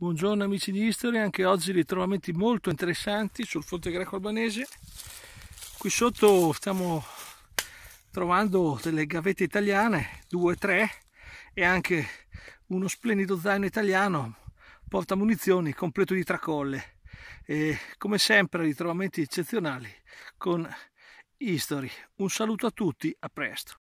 Buongiorno amici di History, anche oggi ritrovamenti molto interessanti sul fonte greco-albanese. Qui sotto stiamo trovando delle gavette italiane, 2-3, e anche uno splendido zaino italiano, porta munizioni, completo di tracolle. E come sempre ritrovamenti eccezionali con History. Un saluto a tutti, a presto.